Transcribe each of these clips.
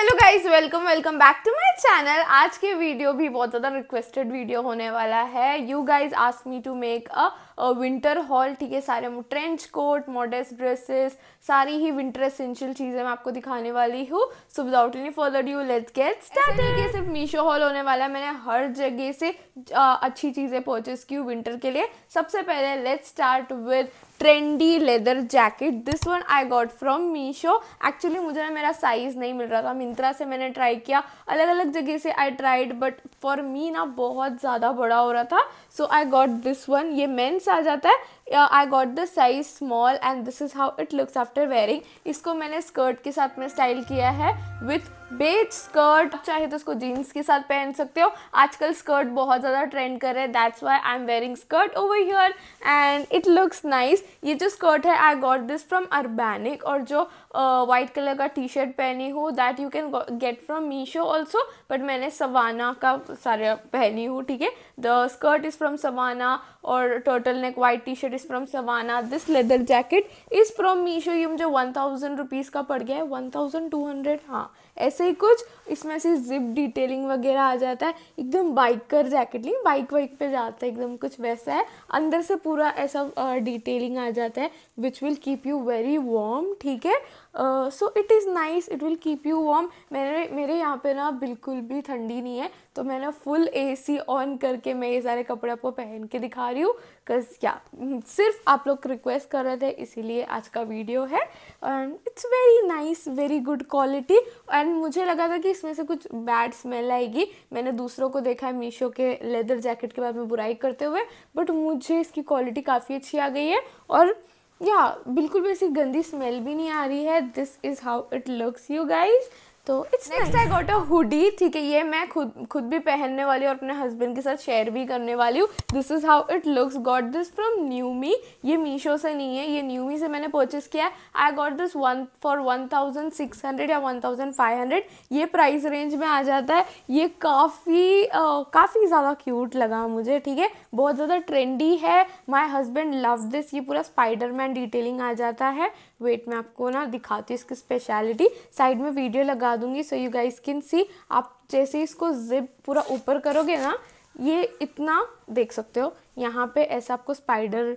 Hello guys welcome welcome back to my channel आज के video भी बहुत ज़्यादा रिक्वेस्टेड वीडियो होने वाला है you guys ask me to make a winter haul ठीक है सारे ट्रेंच कोट मॉडर्स ड्रेसेस सारी ही विंटर एसेंशियल चीज़ें मैं आपको दिखाने वाली हूँ so without any further due let's get start है सिर्फ मीशो हॉल होने वाला है मैंने हर जगह से अच्छी चीज़ें परचेस की विंटर के लिए सबसे पहले let's start with trendy leather jacket this one I got from Meesho actually मुझे ना मेरा साइज़ नहीं मिल रहा था मिंत्रा से मैंने ट्राई किया अलग अलग जगह से I tried but for me no बहुत ज़्यादा बड़ा हो रहा था so I got this one ये मेन्स आ जाता है I got the size small and this is how it looks after wearing इसको मैंने स्कर्ट के साथ में स्टाइल किया है विथ बेच स्कर्ट चाहे तो उसको जीन्स के साथ पहन सकते हो आजकल स्कर्ट बहुत ज़्यादा ट्रेंड कर रहे हैं that's why I am wearing skirt over here and it looks nice ये जो स्कर्ट है I got this from Urbanic और जो वाइट uh, कलर का टी शर्ट पहनी हूँ that you can get from Meesho also but मैंने सवाना का सारे पहनी हूँ ठीक है the skirt is from Savana और turtle neck white T shirt is from Savana this leather jacket is from Meesho ये मुझे वन थाउजेंड रुपीज़ का पड़ गया है वन थाउजेंड टू हंड्रेड हाँ ऐसे ही कुछ इसमें से जिप डिटेलिंग वगैरह आ जाता है एकदम बाइकर जैकेट नहीं बाइक वाइक पे जाता है एकदम कुछ वैसा है अंदर से पूरा ऐसा डिटेलिंग आ जाता है which will keep you very warm ठीक है so it is nice it will keep you warm मैंने मेरे यहाँ पे ना बिल्कुल भी ठंडी नहीं है तो मैं ना फुल ए सी ऑन करके मैं ये सारे कपड़े आपको पहन के दिखा रही हूँ कज क्या सिर्फ आप लोग रिक्वेस्ट कर रहे थे इसीलिए आज का वीडियो है and it's very nice very good quality and मुझे लगा था कि इसमें से कुछ बैड स्मेल आएगी मैंने दूसरों को देखा है मीशो के लेदर जैकेट के बारे में बुराई करते हुए बट मुझे इसकी क्वालिटी काफ़ी अच्छी आ गई है और या बिल्कुल भी ऐसी गंदी स्मेल भी नहीं आ रही है this is how it looks you guys तो it's next I got a hoodie ठीक है ये मैं खुद खुद भी पहनने वाली हूँ और अपने हस्बैंड के साथ शेयर भी करने वाली हूँ this is how it looks got this from new me ये मीशो से नहीं है ये न्यू मी से मैंने परचेस किया है I got this one for one thousand six hundred या वन थाउजेंड फाइव हंड्रेड ये प्राइस रेंज में आ जाता है ये काफ़ी काफ़ी ज़्यादा क्यूट लगा मुझे ठीक है बहुत ज़्यादा ट्रेंडी है माई हस्बैंड लव दिस ये पूरा स्पाइडरमैन डिटेलिंग आ जाता है वेट मैं आपको ना दिखाती हूँ इसकी स्पेशलिटी साइड में वीडियो लगा बता दूंगी so you guys can see आप जैसे इसको जिप पूरा ऊपर करोगे ना ये इतना देख सकते हो यहाँ पे ऐसा आपको स्पाइडर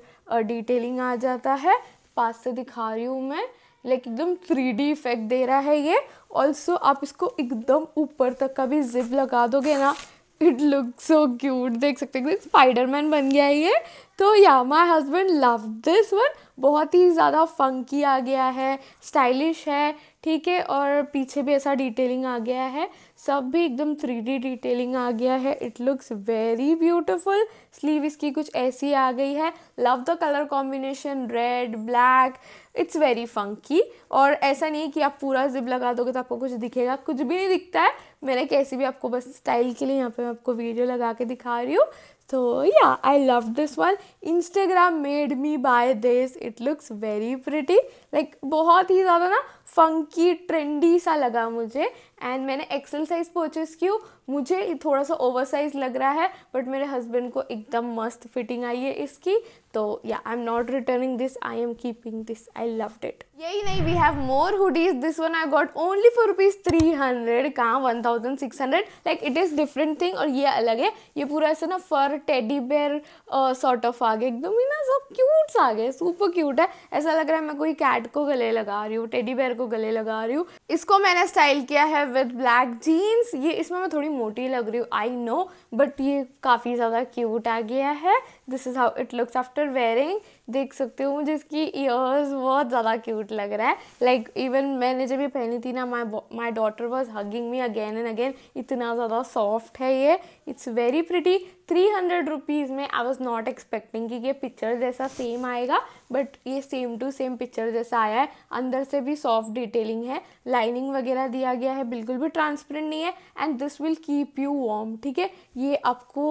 डिटेलिंग आ जाता है पास से दिखा रही हूँ मैं लाइक एकदम थ्री डी इफेक्ट दे रहा है ये ऑल्सो आप इसको एकदम ऊपर तक का भी जिप लगा दोगे ना इट लुक सो क्यूट देख सकते हो स्पाइडरमैन बन गया ये तो yeah my husband love this one बहुत ही ज़्यादा फंकी आ गया है स्टाइलिश है ठीक है और पीछे भी ऐसा डिटेलिंग आ गया है सब भी एकदम थ्री डी डिटेलिंग आ गया है it looks very beautiful sleeve इसकी कुछ ऐसी आ गई है love the colour combination red black it's very funky और ऐसा नहीं कि आप पूरा जिप लगा दोगे तो आपको कुछ दिखेगा कुछ भी नहीं दिखता है मैंने कैसे भी आपको बस स्टाइल के लिए यहाँ पे मैं आपको वीडियो लगा के दिखा रही हूँ तो yeah I love this one Instagram made me buy this it looks very pretty like बहुत ही ज़्यादा ना फंकी ट्रेंडी सा लगा मुझे एंड मैंने एक्सेल साइज़ परचेज़ की हूँ मुझे थोड़ा सा ओवर साइज़ लग रहा है बट मेरे हस्बैंड को एकदम मस्त फिटिंग आई है इसकी तो yeah I am not returning this I am keeping this I love it यही नहीं we have more hoodies this one I got only for rupees three hundred कहाँ one thousand six hundred like it is different thing और ये अलग है ये पूरा ऐसा ना fur teddy bear sort of आ गया एकदम ही ना सब क्यूट सा आ गए सुपर क्यूट है ऐसा लग रहा है मैं कोई कैट को गले लगा रही हूँ टेडी बेयर को गले लगा रही हूँ इसको मैंने स्टाइल किया है विद ब्लैक जीन्स ये इसमें मैं थोड़ी मोटी लग रही हूँ आई नो बट ये काफ़ी ज़्यादा क्यूट आ गया है this is how it looks after wearing देख सकते हो मुझे इसकी ईयर्स बहुत ज़्यादा क्यूट लग रहा है लाइक like, इवन मैंने जब ये पहनी थी ना my my daughter was hugging me again and again इतना ज़्यादा सॉफ्ट है ये it's very pretty three hundred rupees में आई वॉज नॉट एक्सपेक्टिंग कि ये पिक्चर जैसा सेम आएगा बट ये सेम टू सेम पिक्चर जैसा आया है अंदर से भी सॉफ्ट डिटेलिंग है लाइनिंग वगैरह दिया गया है बिल्कुल भी ट्रांसपेरेंट नहीं है and this will keep you warm ठीक है ये आपको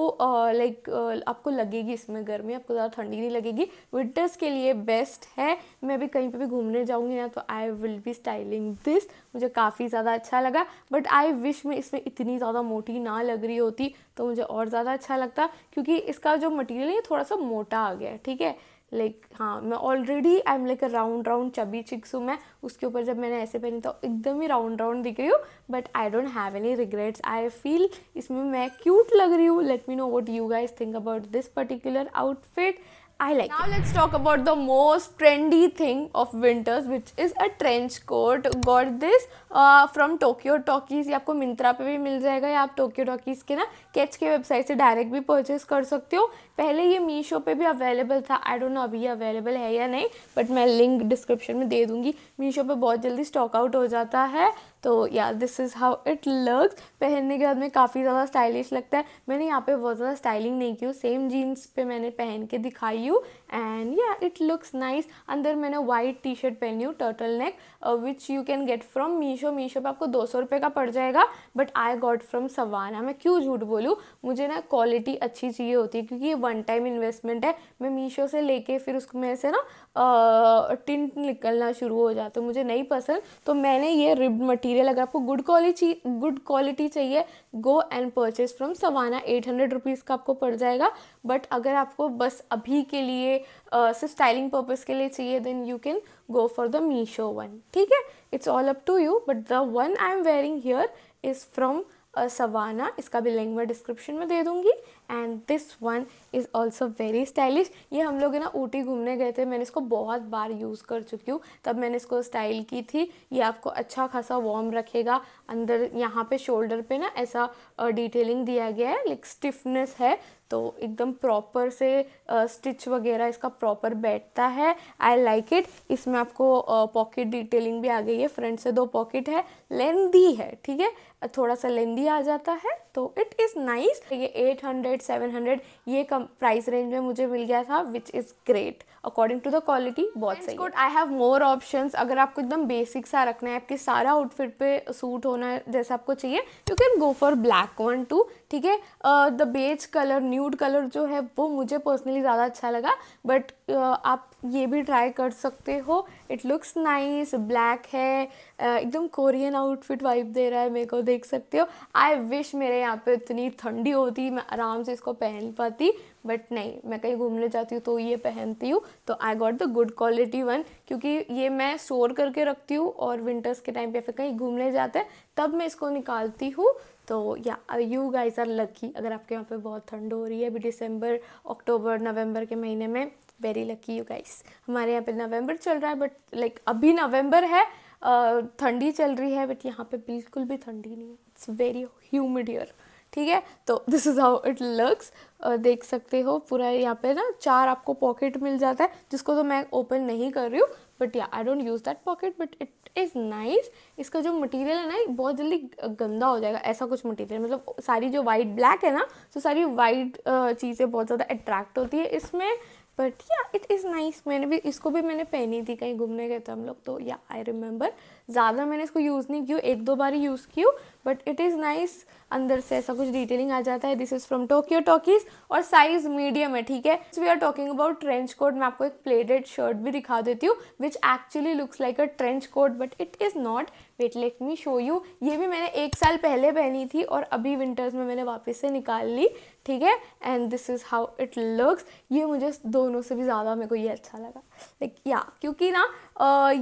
लाइक uh, like, uh, आपको लगेगी इसमें गर्मी आपको ज़्यादा ठंडी नहीं लगेगी विंटर्स के लिए बेस्ट है मैं भी कहीं पे भी घूमने जाऊँगी ना तो I will be styling this मुझे काफ़ी ज़्यादा अच्छा लगा बट आई विश में इसमें इतनी ज़्यादा मोटी ना लग रही होती तो मुझे और ज़्यादा अच्छा लगता क्योंकि इसका जो मटेरियल है थोड़ा सा मोटा आ गया ठीक है लाइक like, हाँ मैं already I am like a round round chubby chicks हूँ मैं उसके ऊपर जब मैंने ऐसे पहनी तो एकदम ही राउंड राउंड दिख रही हूँ but I don't have any regrets I feel इसमें मैं क्यूट लग रही हूँ let me know what you guys think about this particular outfit I like now it. let's talk about the most trendy thing of winters which is a trench coat. Got this uh, from Tokyo Talkies. ये आपको मिंत्रा पे भी मिल जाएगा या आप Tokyo Talkies के ना catch के वेबसाइट से डायरेक्ट भी परचेज कर सकते हो पहले ये मीशो पे भी अवेलेबल था आई डोंट नो अभी अवेलेबल है या नहीं बट मैं लिंक डिस्क्रिप्शन में दे दूंगी मीशो पे बहुत जल्दी स्टॉक आउट हो जाता है तो yeah this is how it looks पहनने के बाद में काफ़ी ज़्यादा स्टाइलिश लगता है मैंने यहाँ पे बहुत ज़्यादा स्टाइलिंग नहीं की हूँ सेम जीन्स पे मैंने पहन के दिखाई हूँ एंड या इट लुक्स नाइस अंदर मैंने वाइट टी शर्ट पहनी हूँ turtle neck which you can get from Meesho Meesho पे आपको दो सौ रुपये का पड़ जाएगा but I got from Savana मैं क्यों झूठ बोलूँ मुझे ना क्वालिटी अच्छी चाहिए होती है क्योंकि ये वन टाइम इन्वेस्टमेंट है मैं मीशो से लेके फिर उसको मैं से ना टिंट uh, निकलना शुरू हो जाता है मुझे नहीं पसंद तो मैंने ये रिब मटीरियल मटेरियल अगर आपको गुड क्वालिटी गुड क्वालिटी चाहिए go and purchase from Savana eight hundred rupees का आपको पड़ जाएगा बट अगर आपको बस अभी के लिए सिर्फ स्टाइलिंग पर्पज़ के लिए चाहिए then you can go for the Meesho one ठीक है it's all up to you but the one I am wearing here is from Savana इसका भी लिंक मैं डिस्क्रिप्शन में दे दूँगी and this one is also very stylish ये हम लोग ना ऊटी घूमने गए थे मैंने इसको बहुत बार यूज़ कर चुकी हूँ तब मैंने इसको स्टाइल की थी ये आपको अच्छा खासा वॉर्म रखेगा अंदर यहाँ पे शोल्डर पे ना ऐसा डिटेलिंग दिया गया है लाइक स्टिफनेस है तो एकदम प्रॉपर से स्टिच वगैरह इसका प्रॉपर बैठता है आई लाइक इट इसमें आपको पॉकेट डिटेलिंग भी आ गई है फ्रंट से दो पॉकेट है लेंदी है ठीक है थोड़ा सा लेंदी आ जाता है तो इट इज़ नाइस ये 800 700 ये कम प्राइस रेंज में मुझे मिल गया था which is great according to the quality बहुत सही good I have more option अगर आपको एकदम बेसिक सा रखना है आपके सारा आउटफिट पे सूट होना है जैसा आपको चाहिए you can go for black one too ठीक है the beige colour nude colour जो है वो मुझे पर्सनली ज़्यादा अच्छा लगा बट uh, आप ये भी ट्राई कर सकते हो इट लुक्स नाइस ब्लैक है एकदम कोरियन आउटफिट वाइब दे रहा है मेरे को देख सकते हो आई विश मेरे यहाँ पे इतनी ठंडी होती मैं आराम से इसको पहन पाती बट नहीं मैं कहीं घूमने जाती हूँ तो ये पहनती हूँ तो I got the good quality one क्योंकि ये मैं स्टोर करके रखती हूँ और विंटर्स के टाइम पर फिर कहीं घूमने जाते हैं तब मैं इसको निकालती हूँ तो या यू गाइस आर लकी अगर आपके यहाँ पे बहुत ठंड हो रही है अभी दिसंबर अक्टूबर नवंबर के महीने में वेरी लकी यू गाइस हमारे यहाँ पे नवंबर चल रहा है बट लाइक like, अभी नवंबर है ठंडी चल रही है बट यहाँ पे बिल्कुल भी ठंडी नहीं है इट्स वेरी ह्यूमिड ईयर ठीक है तो this is how it looks देख सकते हो पूरा यहाँ पे ना चार आपको पॉकेट मिल जाता है जिसको तो मैं ओपन नहीं कर रही हूँ but yeah I don't use that pocket but it is nice इसका जो मटेरियल है ना बहुत जल्दी गंदा हो जाएगा ऐसा कुछ मटेरियल मतलब सारी जो वाइट ब्लैक है ना तो सारी वाइट चीज़ें बहुत ज़्यादा अट्रैक्ट होती है इसमें बट या इट इज़ नाइस मैंने भी इसको भी मैंने पहनी थी कहीं घूमने गए थे हम लोग तो या आई रिमेंबर ज़्यादा मैंने इसको यूज़ नहीं किया एक दो बार ही यूज़ किया बट इट इज़ नाइस अंदर से ऐसा कुछ डिटेलिंग आ जाता है this is from Tokyo Talkies और साइज़ मीडियम है ठीक है we are talking about trench coat मैं आपको एक प्लेटेड शर्ट भी दिखा देती हूँ which actually looks like a trench coat but it is not wait let me show you ये भी मैंने एक साल पहले पहनी थी और अभी विंटर्स में मैंने वापस से निकाल ली ठीक है and this is how it looks ये मुझे दोनों से भी ज़्यादा मेरे को ये अच्छा लगा लाइक like, या yeah, क्योंकि ना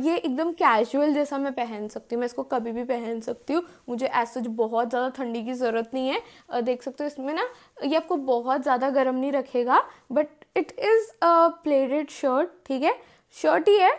ये एकदम कैजुअल जैसा मैं पहन सकती हूँ मैं इसको कभी भी पहन सकती हूँ मुझे ऐसा बहुत ज़्यादा ठंडी की ज़रूरत नहीं है देख सकते हो इसमें ना ये आपको बहुत ज़्यादा गर्म नहीं रखेगा but it is pleated shirt ठीक है शर्ट ही है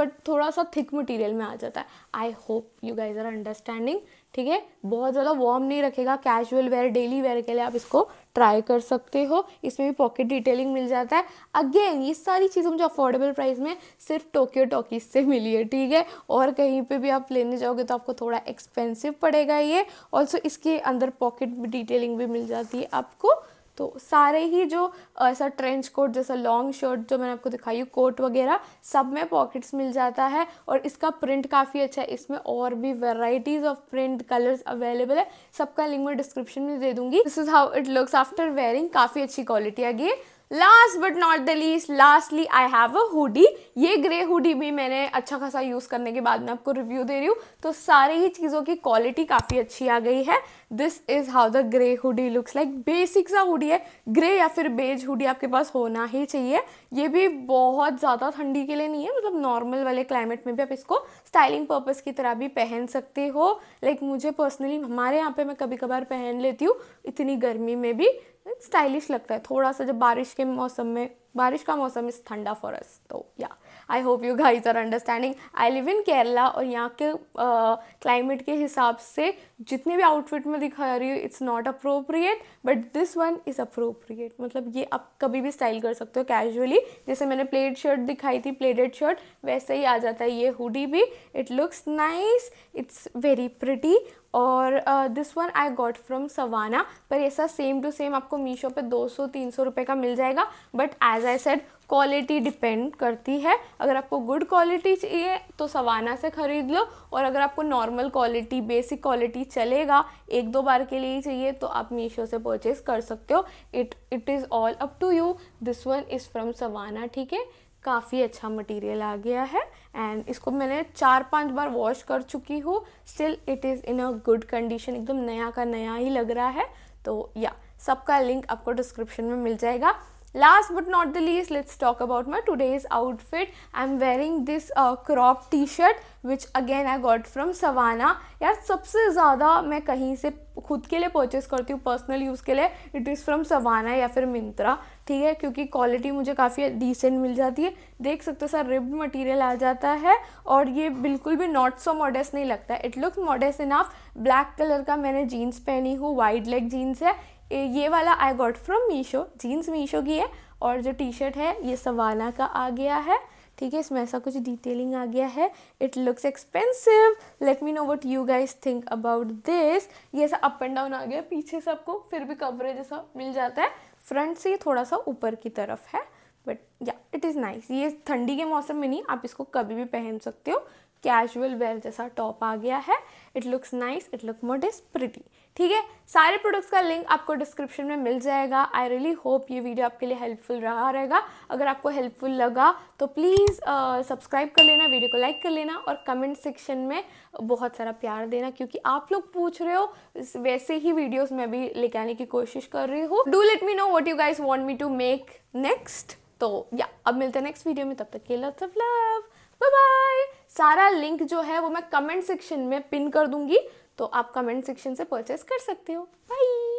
बट थोड़ा सा थिक मटेरियल में आ जाता है I hope you guys are understanding ठीक है बहुत ज़्यादा वार्म नहीं रखेगा कैजुअल वेयर डेली वेयर के लिए आप इसको ट्राई कर सकते हो इसमें भी पॉकेट डिटेलिंग मिल जाता है अगेन ये सारी चीज़ें मुझे अफोर्डेबल प्राइस में सिर्फ टोक्यो टॉकीज से मिली है ठीक है और कहीं पे भी आप लेने जाओगे तो आपको थोड़ा एक्सपेंसिव पड़ेगा ये ऑल्सो इसके अंदर पॉकेट डिटेलिंग भी मिल जाती है आपको तो सारे ही जो ऐसा ट्रेंच कोट जैसा लॉन्ग शर्ट जो मैंने आपको दिखाई कोट वगैरह सब में पॉकेट्स मिल जाता है और इसका प्रिंट काफ़ी अच्छा है इसमें और भी varieties of print colours available है सबका लिंक मैं डिस्क्रिप्शन में दे दूंगी this is how it looks after wearing काफ़ी अच्छी क्वालिटी है last but not the least lastly I have a hoodie ये ग्रे हुडी भी मैंने अच्छा खासा यूज़ करने के बाद में आपको रिव्यू दे रही हूँ तो सारी ही चीज़ों की क्वालिटी काफ़ी अच्छी आ गई है this is how the grey hoodie looks like basic सा हुडी है ग्रे या फिर बेज हुडी आपके पास होना ही चाहिए ये भी बहुत ज़्यादा ठंडी के लिए नहीं है मतलब नॉर्मल वाले क्लाइमेट में भी आप इसको स्टाइलिंग पर्पज़ की तरह भी पहन सकते हो लाइक like, मुझे पर्सनली हमारे यहाँ पे मैं कभी कभार पहन लेती हूँ इतनी गर्मी में भी स्टाइलिश लगता है थोड़ा सा जब बारिश के मौसम में बारिश का मौसम इस ठंडा फॉर अस तो yeah I hope you guys are understanding I live in Kerala और यहाँ के क्लाइमेट के हिसाब से जितने भी आउटफिट में दिखा रही हूँ it's not appropriate but this one is appropriate मतलब ये आप कभी भी स्टाइल कर सकते हो कैजुअली जैसे मैंने प्लेड शर्ट दिखाई थी प्लेडेड शर्ट वैसे ही आ जाता है ये हुडी भी it looks nice it's very pretty और this one I got from Savana पर ऐसा सेम टू सेम आपको मीशो पे 200-300 रुपए का मिल जाएगा but as I said quality depend करती है अगर आपको गुड क्वालिटी चाहिए तो सवाना से ख़रीद लो और अगर आपको नॉर्मल क्वालिटी बेसिक क्वालिटी चलेगा एक दो बार के लिए ही चाहिए तो आप मीशो से परचेज़ कर सकते हो it it is all up to you this one is from Savana ठीक है काफ़ी अच्छा मटेरियल आ गया है एंड इसको मैंने चार पांच बार वॉश कर चुकी हूँ still it is in a good condition एकदम नया का नया ही लग रहा है तो या सबका लिंक आपको डिस्क्रिप्शन में मिल जाएगा last but not the least let's talk about my today's outfit i'm wearing this uh, crop t-shirt which again i got from Savana यार सबसे ज़्यादा मैं कहीं से खुद के लिए परचेस करती हूँ पर्सनल यूज़ के लिए इट इज़ फ्रॉम सवाना या फिर मिंत्रा ठीक है क्योंकि क्वालिटी मुझे काफ़ी डिसेंट मिल जाती है देख सकते हो सर रिब मटेरियल आ जाता है और ये बिल्कुल भी नॉट सो मॉडर्स नहीं लगता it looks modest enough black colour का मैंने जीन्स पहनी हूँ वाइड लेग जीन्स है ये वाला I got from Meesho jeans Meesho की है और जो टी शर्ट है ये सवाना का आ गया है ठीक है इसमें ऐसा कुछ डिटेलिंग आ गया है it looks expensive let me know what you guys think about this ये ऐसा अप एंड डाउन आ गया पीछे से आपको फिर भी कवरेज ऐसा मिल जाता है फ्रंट से ये थोड़ा सा ऊपर की तरफ है बट या इट इज़ नाइस ये ठंडी के मौसम में नहीं आप इसको कभी भी पहन सकते हो कैजुअल वेयर जैसा टॉप आ गया है it looks nice it look मोट इज़ प्रिटी ठीक है सारे प्रोडक्ट्स का लिंक आपको डिस्क्रिप्शन में मिल जाएगा आई रियली होप ये वीडियो आपके लिए हेल्पफुल रहा रहेगा अगर आपको हेल्पफुल लगा तो प्लीज़ सब्सक्राइब कर लेना वीडियो को लाइक कर लेना और कमेंट सेक्शन में बहुत सारा प्यार देना क्योंकि आप लोग पूछ रहे हो वैसे ही वीडियोज मैं भी लेके आने की कोशिश कर रही हूँ do let me know what you guys want me to make next तो या अब मिलते हैं नेक्स्ट वीडियो में तब तक के lots of love bye bye सारा लिंक जो है वो मैं कमेंट सेक्शन में पिन कर दूंगी तो आप कमेंट सेक्शन से परचेस कर सकते हो बाई